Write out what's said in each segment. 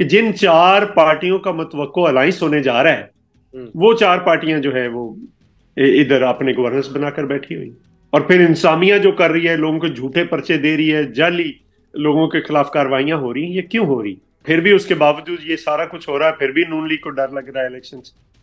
कि जिन चार पार्टियों का मतवको अलायंस होने जा रहा है हम्म। वो चार पार्टियां जो है वो इधर अपने गवर्नेंस बनाकर बैठी हुई और फिर इंसामिया जो कर रही है लोगों को झूठे पर्चे दे रही है जाली लोगों के खिलाफ कार्रवाइयां हो रही हैं ये क्यों हो रही फिर भी उसके बावजूद ये सारा कुछ हो रहा है फिर भी नून लीग को डर लग रहा है इलेक्शन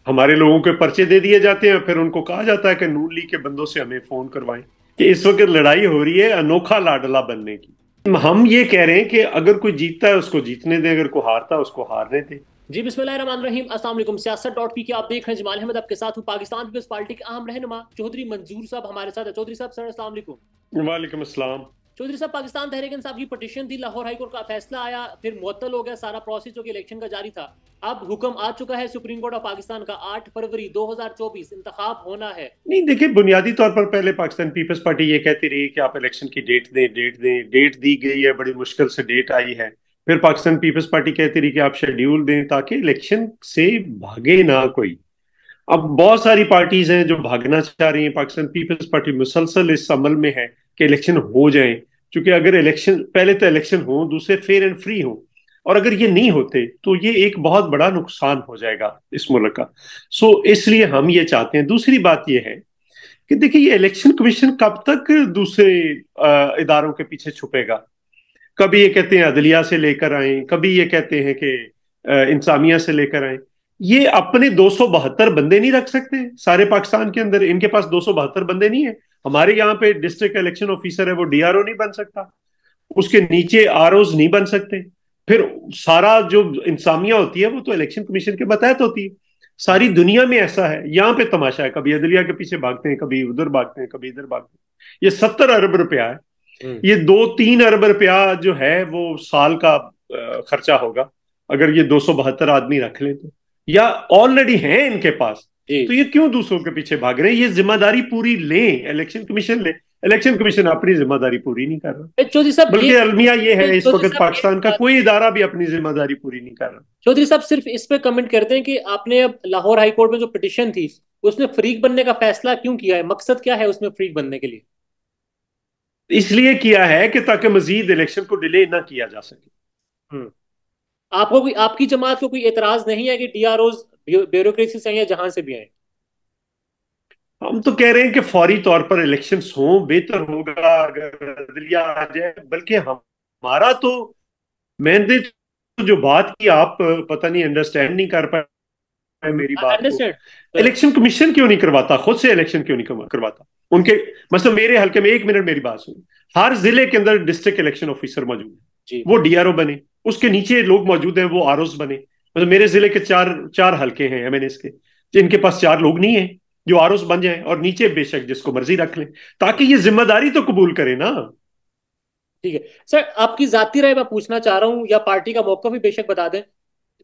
हमारे लोगों के पर्चे दे दिए जाते हैं फिर उनको कहा जाता है कि नून लीग के बंदों से हमें फोन करवाएं कि इस वक्त लड़ाई हो रही है अनोखा लाडला बनने की हम ये कह रहे हैं कि अगर कोई जीतता है उसको जीतने दें अगर कोई हारता है उसको हारने दें जी बिस्मिल्लाहिर्रहमानिर्रहीम अस्सलाम वालेकुम सियासत डॉट पी के आप देख रहे हैं जमाल अहमद आपके साथ हूँ पाकिस्तान पीपल्स पार्टी के अहम रहनुमा चौधरी मंजूर साहब हमारे साथ चौधरी साहब सर अस्सलाम वालेकुम वालेकुम अस्सलाम चौधरी साहब पाकिस्तान तहरीक इंसाफ की पटिशन थी लाहौर हाईकोर्ट का फैसला आया फिर मुअत्तल हो गया सारा प्रोसेस जो कि इलेक्शन का जारी था अब हुक्म आ चुका है सुप्रीम कोर्ट ऑफ पाकिस्तान का 8 फरवरी 2024 इंतखाब होना है नहीं देखिए बुनियादी तौर पर पहले पाकिस्तान पीपल्स पार्टी ये कहती रही कि आप इलेक्शन की डेट दें डेट दें डेट दी गई है बड़ी मुश्किल से डेट आई है फिर पाकिस्तान पीपल्स पार्टी कहती रही कि आप शेड्यूल दें ताकि इलेक्शन से भागे ना कोई अब बहुत सारी पार्टीज हैं जो भागना चाह रही हैं पाकिस्तान पीपल्स पार्टी मुसलसल इस अमल में है कि इलेक्शन हो जाए क्योंकि अगर इलेक्शन पहले तो इलेक्शन हो दूसरे फेयर एंड फ्री हो और अगर ये नहीं होते तो ये एक बहुत बड़ा नुकसान हो जाएगा इस मुल्क का सो इसलिए हम ये चाहते हैं दूसरी बात ये है कि देखिए ये इलेक्शन कमीशन कब तक दूसरे इदारों के पीछे छुपेगा कभी ये कहते हैं अदलिया से लेकर आए कभी ये कहते हैं कि इंसामिया से लेकर आए ये अपने दो बंदे नहीं रख सकते सारे पाकिस्तान के अंदर इनके पास दो बंदे नहीं है हमारे यहाँ पे डिस्ट्रिक्ट इलेक्शन ऑफिसर है वो डीआरओ नहीं बन सकता उसके नीचे आर नहीं बन सकते फिर सारा जो इंसामिया होती है वो तो इलेक्शन कमीशन के बतहत होती है सारी दुनिया में ऐसा है यहाँ पे तमाशा है कभी अदलिया के पीछे भागते हैं कभी उधर भागते हैं कभी इधर भागते हैं ये सत्तर अरब रुपया है हम्म। ये दो तीन अरब रुपया जो है वो साल का खर्चा होगा अगर ये दो सौ बहत्तर आदमी रख ले तो या ऑलरेडी है इनके पास तो ये क्यों दूसरों के पीछे भाग रहे हैं ये जिम्मेदारी पूरी ले इलेक्शन कमीशन ले इलेक्शन कमीशन अपनी जिम्मेदारी पूरी नहीं कर रहा चौधरी साहब बल्कि अलमिया ये है इस वक्त पाकिस्तान का कोई इदारा भी अपनी जिम्मेदारी पूरी नहीं कर रहा चौधरी साहब सिर्फ इस पे कमेंट करते हैं कि आपने अब लाहौर हाईकोर्ट में जो पिटिशन थी उसमें फ्रीक बनने का फैसला क्यों किया है मकसद क्या है उसमें फ्रीक बनने के लिए इसलिए किया है कि ताकि मजीद इलेक्शन को डिले ना किया जा सके हम्म। आपको कोई आपकी जमात को कोई एतराज नहीं है कि डीआरओ ब्यूरोक्रेसी से या जहां से भी आए हम तो कह रहे हैं कि फौरी तौर पर इलेक्शन हो बेहतर होगा अगर आ जाए बल्कि हमारा तो मैंने तो जो बात की आप पता नहीं अंडरस्टैंड नहीं कर पाए मेरी बात इलेक्शन कमीशन क्यों नहीं करवाता खुद से इलेक्शन क्यों नहीं करवाता उनके मतलब मेरे हल्के में एक मिनट मेरी बात सुन हर जिले के अंदर डिस्ट्रिक्ट इलेक्शन ऑफिसर मौजूद है वो डीआरओ बने उसके नीचे लोग मौजूद हैं वो आर बने मतलब मेरे जिले के चार चार हल्के हैं एम के जिनके पास चार लोग नहीं है जो आर बन जाए और नीचे बेशक जिसको मर्जी रख ले ताकि ये जिम्मेदारी तो कबूल करे ना ठीक है सर आपकी जाति राय मैं पूछना चाह रहा हूँ या पार्टी का मौका भी बेशक बता दें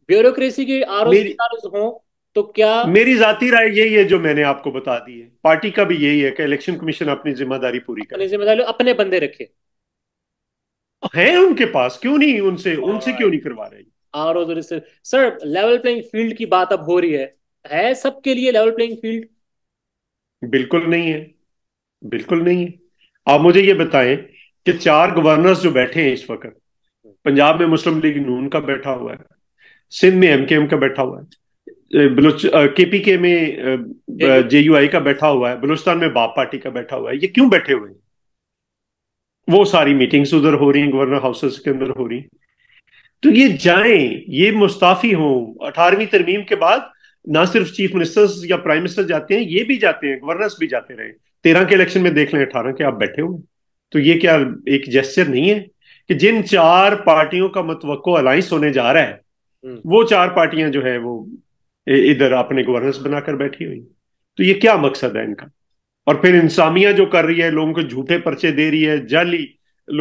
ब्यूरोक्रेसी के आर तो क्या मेरी जाति राय यही है जो मैंने आपको बता दी है पार्टी का भी यही है कि इलेक्शन कमीशन अपनी जिम्मेदारी पूरी करे जिम्मेदारी अपने बंदे रखे हैं उनके पास क्यों नहीं उनसे उनसे क्यों नहीं करवा रहे R O sir level playing field की बात अब हो रही है है सबके लिए लेवल प्लेइंग फील्ड बिल्कुल नहीं है बिल्कुल नहीं है आप मुझे ये बताएं कि चार गवर्नर्स जो बैठे हैं इस वक्त पंजाब में मुस्लिम लीग नून का बैठा हुआ है सिंध में एमकेएम का बैठा हुआ है बलूच केपीके में जेयूआई का बैठा हुआ है बलूचिस्तान में बाप पार्टी का बैठा हुआ है ये क्यों बैठे हुए हैं वो सारी मीटिंग्स उधर हो रही हैं गवर्नर हाउसेस के अंदर हो रही हैं तो ये जाए ये मुस्ताफी हों अठारहवीं तरमीम के बाद ना सिर्फ चीफ मिनिस्टर्स या प्राइम मिनिस्टर जाते हैं ये भी जाते हैं गवर्नर्स भी जाते रहे तेरह के इलेक्शन में देख लें अठारह के आप बैठे हुए तो ये क्या एक जेस्चर नहीं है कि जिन चार पार्टियों का मतवको अलायंस होने जा रहा है हम्म। वो चार पार्टियां जो है वो इधर अपने गवर्नर्स बनाकर बैठी हुई तो ये क्या मकसद है इनका और फिर इंसामिया जो कर रही है लोगों को झूठे पर्चे दे रही है जाली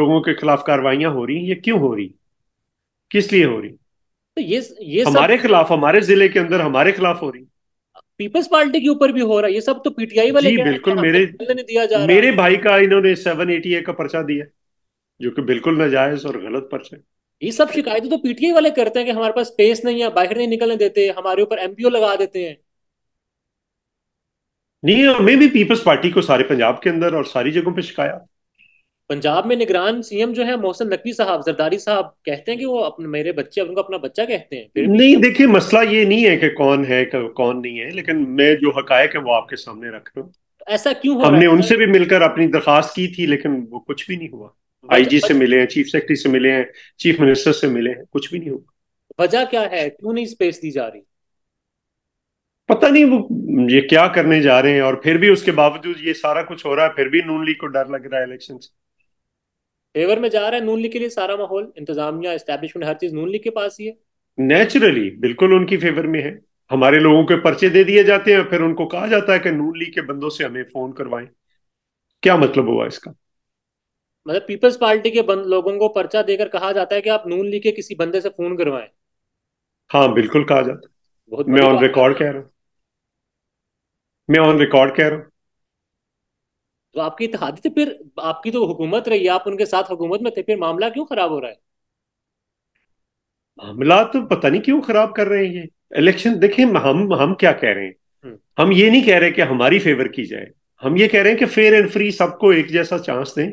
लोगों के खिलाफ कार्रवाइयां हो रही हैं ये क्यों हो रही किस लिए हो रही तो ये ये हमारे सब... खिलाफ हमारे जिले के अंदर हमारे खिलाफ हो रही पीपल्स पार्टी के ऊपर भी हो रहा है ये सब तो पीटीआई वाले जी बिल्कुल मेरे दिया जा मेरे भाई का इन्होंने सेवन एटी ए का पर्चा दिया जो कि बिल्कुल नाजायज और गलत पर्चा ये सब शिकायतें तो पीटीआई वाले करते हैं कि हमारे पास स्पेस नहीं है बाहर नहीं निकलने देते हमारे ऊपर एमपीओ लगा देते हैं नहीं और मैं भी पीपल्स पार्टी को सारे पंजाब के अंदर और सारी जगहों पे शिकायत पंजाब में निगरान सीएम जो है मोहसिन नकवी साहब जरदारी साहब कहते हैं कि वो अपने मेरे बच्चे उनको अपना बच्चा कहते हैं नहीं देखिए मसला ये नहीं है कि कौन है कौन नहीं है लेकिन मैं जो हकायक है वो आपके सामने रख रहा हूँ ऐसा क्यों हो हमने उनसे भी मिलकर अपनी दरखास्त की थी लेकिन वो कुछ भी नहीं हुआ आईजी से मिले हैं चीफ सेक्रेटरी से मिले हैं चीफ मिनिस्टर से मिले हैं कुछ भी नहीं हुआ वजह क्या है क्यों नहीं स्पेस दी जा रही पता नहीं वो ये क्या करने जा रहे हैं और फिर भी उसके बावजूद ये सारा कुछ हो रहा है फिर भी नून लीग को डर लग रहा है इलेक्शन से फेवर में जा रहा है नून लीग के लिए सारा माहौल इंतजामिया इस्टेब्लिशमेंट हर चीज नून लीग के पास ही है नेचुरली बिल्कुल उनकी फेवर में है हमारे लोगों के पर्चे दे दिए जाते हैं फिर उनको कहा जाता है कि नून लीग के बंदों से हमें फोन करवाएं क्या मतलब हुआ इसका मतलब पीपल्स पार्टी के बंद लोगों को पर्चा देकर कहा जाता है कि आप नून लीग के किसी बंदे से फोन करवाएं हाँ बिल्कुल कहा जाता है मैं ऑन रिकॉर्ड कह रहा हूँ मैं ऑन रिकॉर्ड कह रहा हूँ तो आपकी इतिहाद तो थे फिर आपकी तो हुकूमत रही आप उनके साथ हुकूमत में थे फिर मामला क्यों खराब हो रहा है मामला तो पता नहीं क्यों खराब कर रहे हैं इलेक्शन देखें हम हम क्या कह रहे हैं हम्म। हम ये नहीं कह रहे कि हमारी फेवर की जाए हम ये कह रहे हैं कि फेयर एंड फ्री सबको एक जैसा चांस दें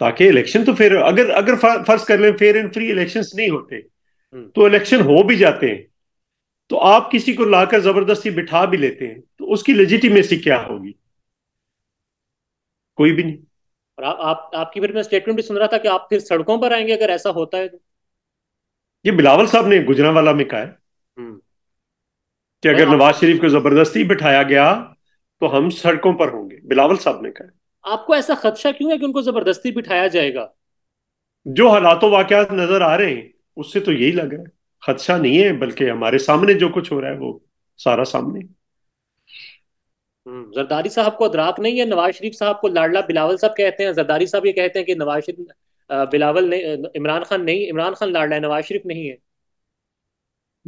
ताकि इलेक्शन तो फिर अगर अगर फर्ज कर लें फेयर एंड फ्री इलेक्शन नहीं होते हम्म। तो इलेक्शन हो भी जाते हैं तो आप किसी को लाकर जबरदस्ती बिठा भी लेते हैं तो उसकी लेजिटिमेसी क्या होगी कोई भी नहीं और आ, आप आपकी फिर मैं स्टेटमेंट भी सुन रहा था कि आप फिर सड़कों पर आएंगे अगर ऐसा होता है तो ये बिलावल साहब ने गुजरावाला में कहा है हम्म। कि अगर नवाज शरीफ को जबरदस्ती बिठाया गया तो हम सड़कों पर होंगे बिलावल साहब ने कहा आपको ऐसा खदशा क्यों है कि उनको जबरदस्ती बिठाया जाएगा जो हालातों वाकत नजर आ रहे हैं उससे तो यही लग रहा है खदशा नहीं है बल्कि हमारे सामने जो कुछ हो रहा है वो सारा सामने हम्म, जरदारी साहब को अदराक नहीं है नवाज शरीफ साहब को लाडला बिलावल साहब कहते हैं जरदारी साहब ये कहते हैं कि नवाज शरीफ बिलावल ने इमरान खान नहीं इमरान खान लाडला है नवाज शरीफ नहीं है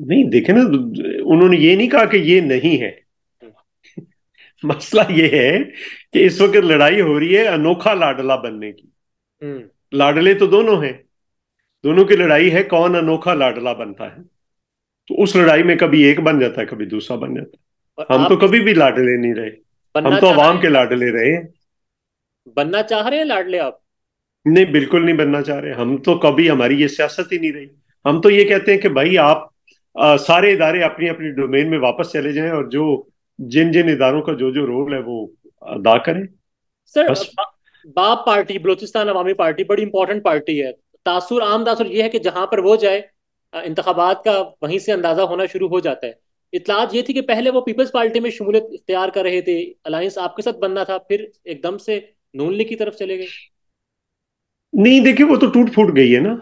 नहीं देखे ना उन्होंने ये नहीं कहा कि ये नहीं है हम्म। मसला ये है कि इस वक्त लड़ाई हो रही है अनोखा लाडला बनने की हम्म। लाडले तो दोनों हैं दोनों की लड़ाई है कौन अनोखा लाडला बनता है तो उस लड़ाई में कभी एक बन जाता है कभी दूसरा बन जाता है हम तो कभी भी लाडले नहीं रहे हम तो आवाम के लाडले रहे बनना चाह रहे हैं लाडले आप नहीं बिल्कुल नहीं बनना चाह रहे हम तो कभी हमारी ये सियासत ही नहीं रही हम तो ये कहते हैं कि भाई आप आ, सारे इदारे अपनी अपनी डोमेन में वापस चले जाएं और जो जिन जिन इदारों का जो जो रोल है वो अदा करें सर बस... BAP party Balochistan Awami party बड़ी इंपॉर्टेंट पार्टी है तासुर आम तासुर ये है कि जहां पर वो जाए इंतबात का वहीं से अंदाजा होना शुरू हो जाता है इतलात ये थी कि पहले वो पीपल्स पार्टी में शमूलियत इख्तियार कर रहे थे अलायंस आपके साथ बनना था फिर एकदम से नून लीग की तरफ चले गए नहीं देखिए वो तो टूट फूट गई है ना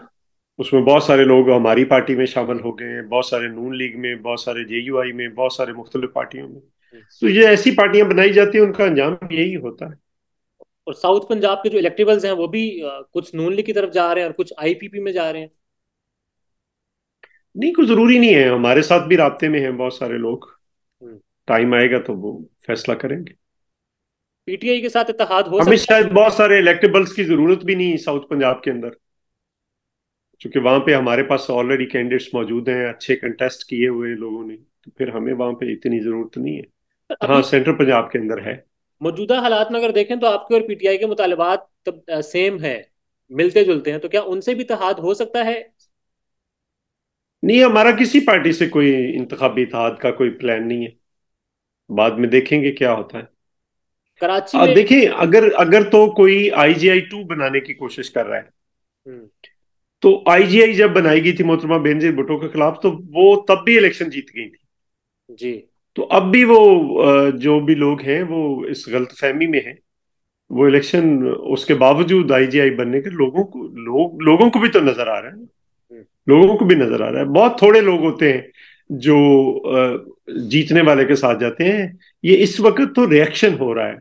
उसमें बहुत सारे लोग हमारी पार्टी में शामिल हो गए बहुत सारे नून लीग में बहुत सारे जे यू आई में बहुत सारे मुख्तलिफ पार्टियों में हम्म। तो ये ऐसी पार्टियां बनाई जाती हैं उनका अंजाम यही होता है और साउथ पंजाब के जो इलेक्टेबल्स हैं वो भी कुछ नून लीग की तरफ जा रहे हैं और कुछ आईपीपी में जा रहे हैं नहीं कुछ जरूरी नहीं है हमारे साथ भी रबते में हैं बहुत सारे लोग हम्म। टाइम आएगा तो वो फैसला करेंगे पीटीआई के साथ इतिहाद हो हमें शायद बहुत सारे इलेक्टेबल्स की जरूरत भी नहीं साउथ पंजाब के अंदर क्योंकि वहां पे हमारे पास ऑलरेडी कैंडिडेट्स मौजूद हैं अच्छे कंटेस्ट किए हुए लोगों ने तो फिर हमें वहां पे इतनी जरूरत नहीं है हाँ सेंट्रल पंजाब के अंदर है मौजूदा हालात में अगर देखें तो आपके और पीटीआई के मुतालबात सेम है मिलते जुलते हैं तो क्या उनसे भी इतिहाद हो सकता है नहीं हमारा किसी पार्टी से कोई इंतबी इतिहाद का कोई प्लान नहीं है बाद में देखेंगे क्या होता है कराची में... देखिए अगर अगर तो कोई आईजीआई टू बनाने की कोशिश कर रहा है हम्म। तो आईजीआई जब बनाई गई थी मोहतरमा बेनजीर भुटो के खिलाफ तो वो तब भी इलेक्शन जीत गई थी जी तो अब भी वो जो भी लोग हैं वो इस गलत फहमी में है वो इलेक्शन उसके बावजूद आईजीआई बनने के लोगों को लोग लोगों को भी तो नजर आ रहा है लोगों को भी नजर आ रहा है बहुत थोड़े लोग होते हैं जो जीतने वाले के साथ जाते हैं ये इस वक्त तो रिएक्शन हो रहा है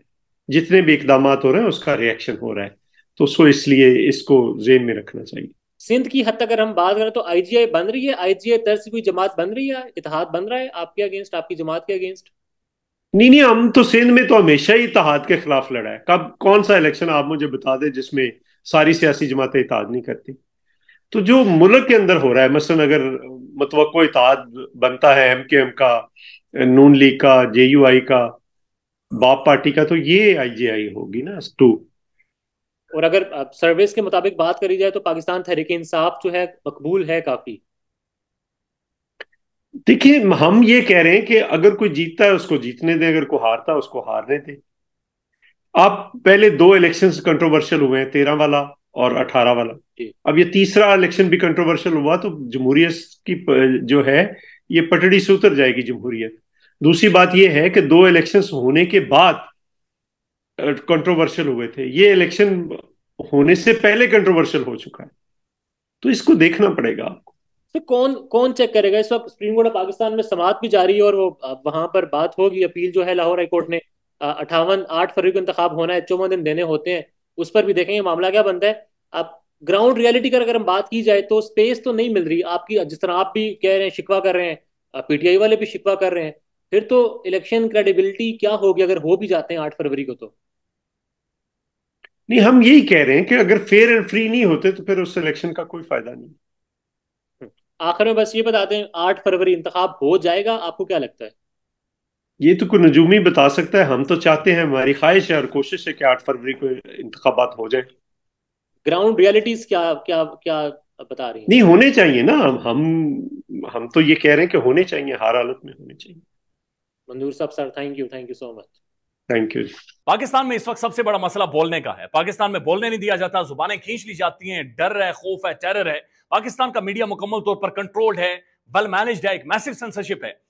जितने भी इकदाम हो रहे हैं उसका रिएक्शन हो रहा है तो सो इसलिए इसको जेन में रखना चाहिए सिंध की हद तक अगर हम बात करें तो आईजीआई बन रही है आईजीआई तर्ज कोई जमात बन रही है इतिहाद बन रहा है आपके अगेंस्ट आपकी जमात के अगेंस्ट नहीं नहीं हम तो सिंध में तो हमेशा ही इतिहाद के खिलाफ लड़ा है कब कौन सा इलेक्शन आप मुझे बता दें जिसमें सारी सियासी जमातें इतिहाद नहीं करती तो जो मुल्क के अंदर हो रहा है मसलन अगर मतव इतिहाद बनता है एम के एम का नून लीग का जे यू आई का बाप पार्टी का तो ये आई जे आई होगी ना टू और अगर सर्विस के मुताबिक बात करी जाए तो पाकिस्तान तहरीक इंसाफ जो है मकबूल है काफी देखिए हम ये कह रहे हैं कि अगर कोई जीतता है उसको जीतने दें अगर कोई हारता है उसको हारने दें आप पहले दो इलेक्शंस कंट्रोवर्शियल हुए हैं तेरह वाला और 18 वाला अब ये तीसरा इलेक्शन भी कंट्रोवर्शियल हुआ तो जमहूरियत की जो है ये पटड़ी से उतर जाएगी जमहूरियत दूसरी बात यह है कि दो इलेक्शन होने के बाद कंट्रोवर्शियल हुए थे ये इलेक्शन होने से पहले कंट्रोवर्शियल हो चुका है तो इसको देखना पड़ेगा आपको तो कौन कौन चेक करेगा इस वक्त सुप्रीम कोर्ट ऑफ पाकिस्तान में समाप्त भी जारी है और वो वहां पर बात होगी अपील जो है लाहौर हाईकोर्ट ने अठावन आठ फरवरी को इंतजाम होना है चौवन दिन देने होते हैं उस पर भी देखेंगे मामला क्या बनता है अब ग्राउंड रियलिटी कर अगर हम बात की जाए तो स्पेस तो नहीं मिल रही आपकी जिस तरह आप भी कह रहे हैं शिकवा कर रहे हैं पीटीआई वाले भी शिकवा कर रहे हैं फिर तो इलेक्शन क्रेडिबिलिटी क्या होगी अगर हो भी जाते हैं आठ फरवरी को तो नहीं हम यही कह रहे हैं कि अगर फेयर एंड फ्री नहीं होते तो फिर उस इलेक्शन का कोई फायदा नहीं हम्म। आखिर में बस ये बता दें आठ फरवरी इंतखा हो जाएगा आपको क्या लगता है ये तो कोई नजूमी बता सकता है हम तो चाहते हैं हमारी ख्वाहिश है और कोशिश है कि आठ फरवरी को इंतबात हो जाए ग्राउंड रियलिटीज क्या क्या क्या बता रही है? नहीं होने चाहिए ना हम हम तो ये कह रहे हैं कि होने चाहिए हर हालत में होने चाहिए मंजूर साहब sir thank you thank you so much thank you Pakistan में इस वक्त सबसे बड़ा मसला बोलने का है पाकिस्तान में बोलने नहीं दिया जाता जुबानें खींच ली जाती हैं डर है खौफ है टेरर है पाकिस्तान का मीडिया मुकम्मल तौर पर कंट्रोल्ड है वेल मैनेज्ड है एक मैसिव सेंसरशिप है